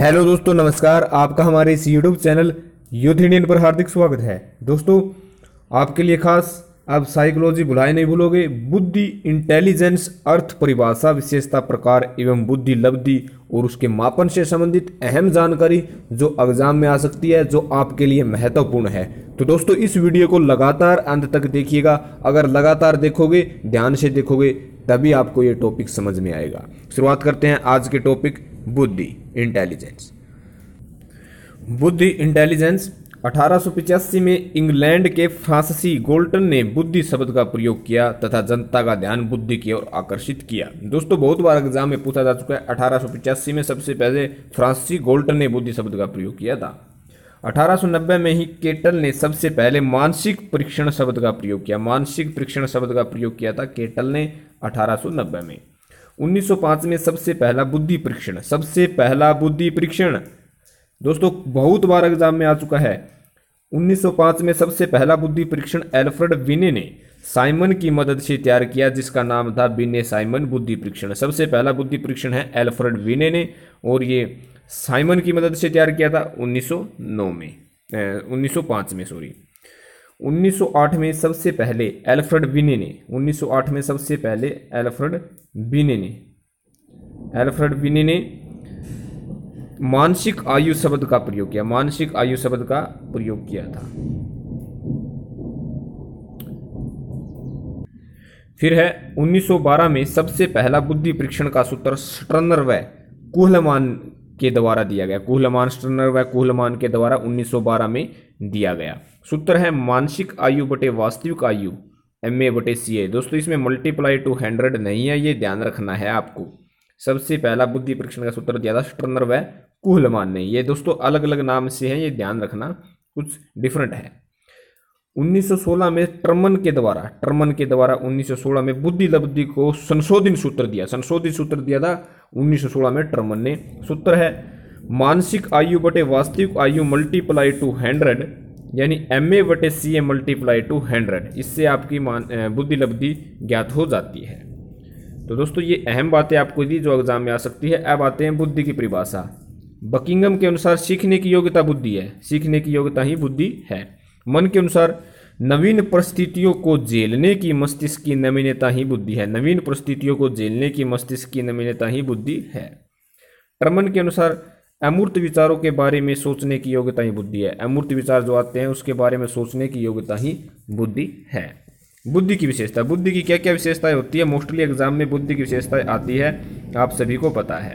hello दोस्तों नमस्कार आपका हमारे इस यूट्यूब चैनल यूथ इंडियन पर हार्दिक स्वागत है दोस्तों आपके लिए खास आप साइकोलॉजी बुलाए नहीं भूलोगे बुद्धि इंटेलिजेंस अर्थ परिभाषा विशेषता प्रकार एवं बुद्धि लब्धि और उसके मापन से संबंधित अहम जानकारी जो एग्जाम में आ सकती है जो आपके लिए महत्वपूर्ण है तो दोस्तों इस वीडियो को लगातार अंत तक देखिएगा अगर लगातार देखोगे ध्यान से देखोगे तभी आपको ये टॉपिक समझ में आएगा शुरुआत करते हैं आज के टॉपिक बुद्धि इंटेलिजेंस बुद्धि इंटेलिजेंस अठारह में इंग्लैंड के फ्रांसीसी गोल्टन ने बुद्धि शब्द का प्रयोग किया तथा जनता का ध्यान बुद्धि की ओर आकर्षित किया दोस्तों बहुत बार एग्जाम में पूछा जा चुका है अठारह में सबसे पहले फ्रांसीसी गोल्टन ने बुद्धि शब्द का प्रयोग किया था 1890 में ही केटल ने सबसे पहले मानसिक परीक्षण शब्द का प्रयोग किया मानसिक परीक्षण शब्द का प्रयोग किया था केटल ने अठारह में 1905 में सबसे पहला बुद्धि परीक्षण सबसे पहला बुद्धि परीक्षण दोस्तों बहुत बार एग्जाम में आ चुका है 1905 में सबसे पहला बुद्धि परीक्षण एल्फ्रेड विने ने साइमन की मदद से तैयार किया जिसका नाम था विने साइमन बुद्धि परीक्षण सबसे पहला बुद्धि परीक्षण है एल्फ्रेड विने ने और ये साइमन की मदद से तैयार किया था 1909 में 1905 में सॉरी 1908 में सबसे पहले एल्फ्रेड बिने ने 1908 में सबसे पहले एल्फ्रेड बिने ने एल्फ्रेड बिने ने मानसिक आयु शब्द का प्रयोग किया मानसिक आयु शब्द का प्रयोग किया था फिर है 1912 में सबसे पहला बुद्धि परीक्षण का सूत्र स्टर्नर व कुहलमान के द्वारा दिया गया कुहलमान स्टर्नर व कुहलमान के द्वारा 1912 में दिया गया सूत्र है मानसिक आयु बटे वास्तविक आयु एम ए बटे सी ए दोस्तों इसमें मल्टीप्लाई टू हंड्रेड नहीं है ये ध्यान रखना है आपको सबसे पहला बुद्धि परीक्षण का सूत्र ज्यादा था स्टर्नर व कुहलमान नहीं ये दोस्तों अलग अलग नाम से हैं ये ध्यान रखना कुछ डिफरेंट है 1916 में टर्मन के द्वारा टर्मन के द्वारा 1916 में बुद्धि लब्धि को संशोधित सूत्र दिया संशोधित सूत्र दिया था 1916 में टर्मन ने सूत्र है मानसिक आयु बटे वास्तविक आयु मल्टीप्लाई टू हंड्रेड यानी एम ए वटे C A multiply two hundred इससे आपकी मान बुद्धि लब्धि ज्ञात हो जाती है तो दोस्तों ये अहम बातें आपको दी जो एग्जाम में आ सकती है अब आते हैं बुद्धि की परिभाषा बकिंगम के अनुसार सीखने की योग्यता बुद्धि है सीखने की योग्यता ही बुद्धि है मन के अनुसार नवीन परिस्थितियों को झेलने की मस्तिष्क की नवीनता ही बुद्धि है नवीन परिस्थितियों को झेलने की मस्तिष्क की नवीनता ही बुद्धि है ट्रमन के अनुसार अमूर्त विचारों के बारे में सोचने की योग्यता ही बुद्धि है अमूर्त विचार जो आते हैं उसके बारे में सोचने की योग्यता ही बुद्धि है बुद्धि की विशेषता बुद्धि की क्या क्या विशेषताएं होती है मोस्टली एग्जाम में बुद्धि की विशेषताएं आती है आप सभी को पता है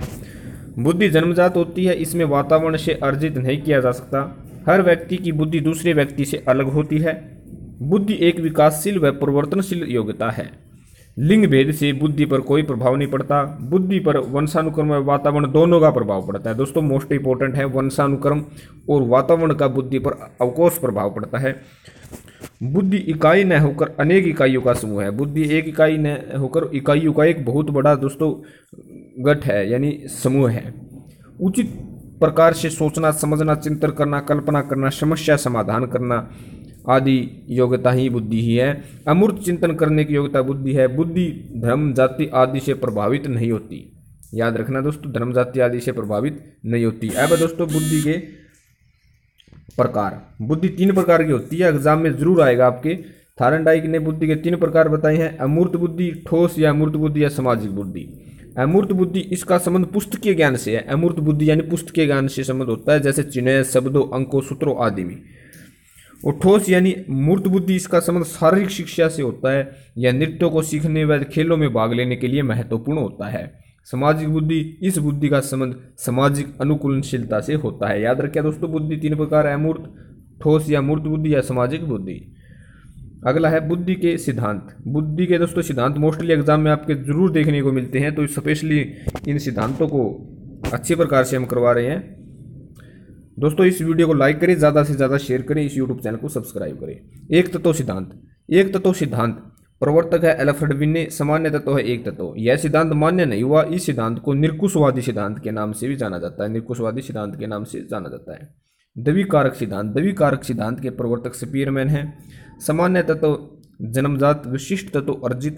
बुद्धि जन्मजात होती है इसमें वातावरण से अर्जित नहीं किया जा सकता हर व्यक्ति की बुद्धि दूसरे व्यक्ति से अलग होती है बुद्धि एक विकासशील व परिवर्तनशील योग्यता है लिंग भेद से बुद्धि पर कोई प्रभाव नहीं पड़ता बुद्धि पर वंशानुक्रम और वातावरण दोनों का प्रभाव पड़ता है दोस्तों मोस्ट इंपॉर्टेंट है वंशानुक्रम और वातावरण का बुद्धि पर अवकोश प्रभाव पड़ता है बुद्धि इकाई न होकर अनेक इकाइयों का समूह है बुद्धि एक इकाई न होकर इकाइयों का एक बहुत बड़ा दोस्तों गठ है यानी समूह है उचित प्रकार से सोचना समझना चिंतन करना कल्पना करना समस्या समाधान करना आदि योग्यता ही बुद्धि ही है अमूर्त चिंतन करने की योग्यता बुद्धि है बुद्धि धर्म जाति आदि से प्रभावित नहीं होती याद रखना दोस्तों धर्म जाति आदि से प्रभावित नहीं होती अब दोस्तों बुद्धि के प्रकार बुद्धि तीन प्रकार की होती है एग्जाम में जरूर आएगा आपके डाइक ने बुद्धि के तीन प्रकार बताए हैं अमूर्त बुद्धि ठोस या अमूर्त बुद्धि या सामाजिक बुद्धि अमूर्त बुद्धि इसका संबंध पुस्तकीय ज्ञान से है अमूर्त बुद्धि यानी पुस्तकीय ज्ञान से संबंध होता है जैसे चिन्ह शब्दों अंकों सूत्रों आदि में और ठोस यानी मूर्त बुद्धि इसका संबंध शारीरिक शिक्षा से होता है या नृत्यों को सीखने व खेलों में भाग लेने के लिए महत्वपूर्ण होता है सामाजिक बुद्धि इस बुद्धि का संबंध सामाजिक अनुकूलनशीलता से होता है याद रखें दोस्तों बुद्धि तीन प्रकार है अमूर्त ठोस या मूर्त बुद्धि या सामाजिक बुद्धि अगला है बुद्धि के सिद्धांत बुद्धि के दोस्तों सिद्धांत मोस्टली एग्जाम में आपके ज़रूर देखने को मिलते हैं तो स्पेशली इन सिद्धांतों को अच्छे प्रकार से हम करवा रहे हैं दोस्तों इस वीडियो को लाइक करें ज़्यादा से ज़्यादा शेयर करें इस यूट्यूब चैनल को सब्सक्राइब करें एक तत्व सिद्धांत एक तत्व सिद्धांत प्रवर्तक है एलफ्रेड विन्ने सामान्य तत्व है एक तत्व यह सिद्धांत मान्य नहीं हुआ इस सिद्धांत को निरकुशवादी सिद्धांत के नाम से भी जाना जाता है निरकुशवादी सिद्धांत के नाम से जाना जाता है कारक सिद्धांत दवी कारक सिद्धांत के प्रवर्तक स्पीयरमैन हैं सामान्य तत्व जन्मजात विशिष्ट तत्व अर्जित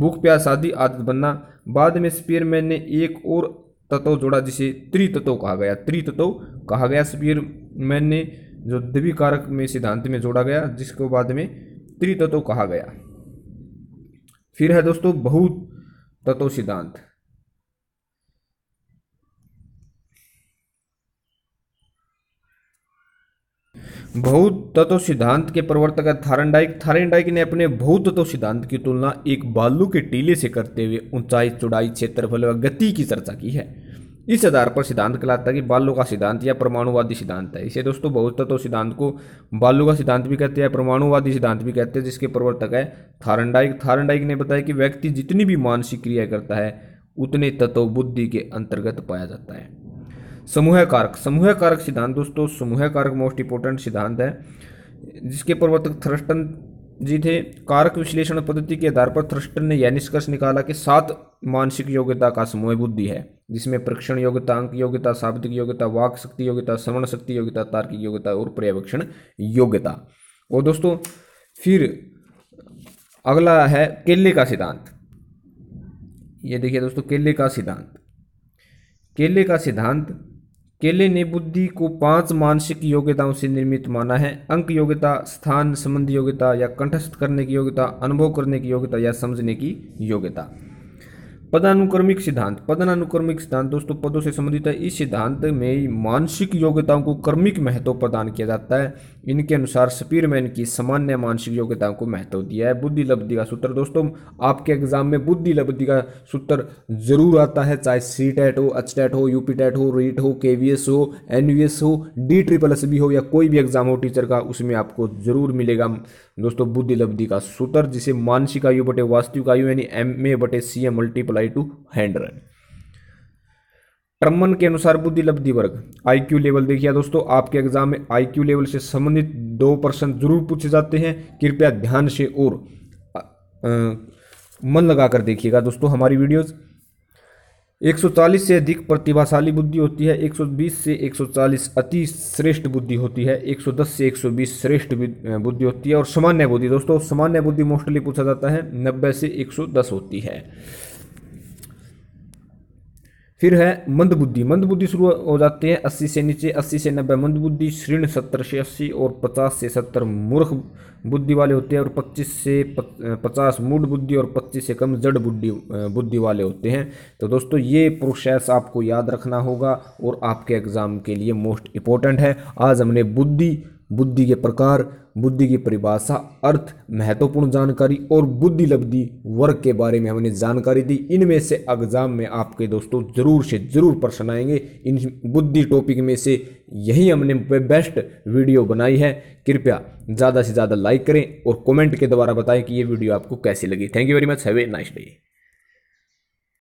भूख प्यास आदि आदत बनना बाद में स्पीयरमैन ने एक और तत्व जोड़ा जिसे त्रितत्व कहा गया त्रितत्व कहा गया स्पीयरमैन ने जो दिव्य कारक में सिद्धांत में जोड़ा गया जिसको बाद में त्रितत्व कहा गया फिर है दोस्तों बहुत तत्व सिद्धांत बहुत तत्व सिद्धांत के प्रवर्तक है थारनडाइक थारनडाइक ने अपने बहुत तत्व सिद्धांत की तुलना एक बालू के टीले से करते हुए ऊंचाई चौड़ाई क्षेत्रफल व गति की चर्चा की है इस आधार पर सिद्धांत कहलाता है कि बालू का सिद्धांत या परमाणुवादी सिद्धांत है इसे दोस्तों बहुत तत्व सिद्धांत को बालू का सिद्धांत भी कहते हैं परमाणुवादी सिद्धांत भी कहते हैं जिसके प्रवर्तक है थारनडाइक थारनडाइक ने बताया कि व्यक्ति जितनी भी मानसिक क्रिया करता है उतने तत्व बुद्धि के अंतर्गत पाया जाता है समूह कारक समूह कारक सिद्धांत दोस्तों समूह कारक मोस्ट इंपोर्टेंट सिद्धांत है जिसके प्रवर्तक थ्रस्टन जी थे कारक विश्लेषण पद्धति के आधार पर थ्रस्टन ने यह निष्कर्ष निकाला कि सात मानसिक योग्यता का समूह बुद्धि है जिसमें परीक्षण योग्यता अंक योग्यता शाब्दिक योग्यता वाक शक्ति योग्यता श्रवण शक्ति योग्यता तार्किक योग्यता और पर्यवेक्षण योग्यता और दोस्तों फिर अगला है केले का सिद्धांत ये देखिए दोस्तों केले का सिद्धांत केले का सिद्धांत केले ने बुद्धि को पांच मानसिक योग्यताओं से निर्मित माना है अंक योग्यता स्थान संबंधी योग्यता या कंठस्थ करने की योग्यता अनुभव करने की योग्यता या समझने की योग्यता पदानुक्रमिक सिद्धांत पदानुक्रमिक सिद्धांत दोस्तों पदों से संबंधित है इस सिद्धांत में मानसिक योग्यताओं को क्रमिक महत्व प्रदान किया जाता है इनके अनुसार स्पीरमैन की सामान्य मानसिक योग्यताओं को महत्व दिया है बुद्धि लब्धि का सूत्र दोस्तों आपके एग्जाम में बुद्धि लब्धि का सूत्र जरूर आता है चाहे सी टैट e हो एच टैट e हो यूपी टैट e हो रीट हो के हो एन हो डी ट्रिपल एस बी हो या कोई भी एग्जाम हो टीचर का उसमें आपको जरूर मिलेगा दोस्तों बुद्धि लब्धि का सूत्र जिसे मानसिक आयु बटे वास्तविक आयु यानी एम ए बटे C A multiply two hundred Terman के अनुसार बुद्धि लब्धि वर्ग आईक्यू लेवल देखिए दोस्तों आपके एग्जाम में आईक्यू लेवल से संबंधित दो प्रश्न जरूर पूछे जाते हैं कृपया ध्यान से और आ, आ, मन लगाकर देखिएगा दोस्तों हमारी वीडियोज़ 140 से अधिक प्रतिभाशाली बुद्धि होती है 120 से 140 अति श्रेष्ठ बुद्धि होती है 110 से 120 श्रेष्ठ बुद्धि होती है और सामान्य बुद्धि दोस्तों सामान्य बुद्धि मोस्टली पूछा जाता है 90 से 110 होती है फिर है मंदबुद्धि मंदबुद्धि शुरू हो जाते हैं अस्सी से नीचे अस्सी से नब्बे मंदबुद्धि ऋण सत्तर से अस्सी और पचास से सत्तर मूर्ख बुद्धि वाले होते हैं और पच्चीस से पचास मूड बुद्धि और पच्चीस से कम जड़ बुद्धि बुद्धि वाले होते हैं तो दोस्तों ये प्रोसेस आपको याद रखना होगा और आपके एग्ज़ाम के लिए मोस्ट इंपॉर्टेंट है आज हमने बुद्धि बुद्धि के प्रकार बुद्धि की परिभाषा अर्थ महत्वपूर्ण जानकारी और बुद्धि लब्धि वर्ग के बारे में हमने जानकारी दी इनमें से एग्जाम में आपके दोस्तों जरूर से जरूर प्रश्न आएंगे इन बुद्धि टॉपिक में से यही हमने बेस्ट वीडियो बनाई है कृपया ज़्यादा से ज़्यादा लाइक करें और कमेंट के द्वारा बताएं कि ये वीडियो आपको कैसी लगी thank you very much have a nice day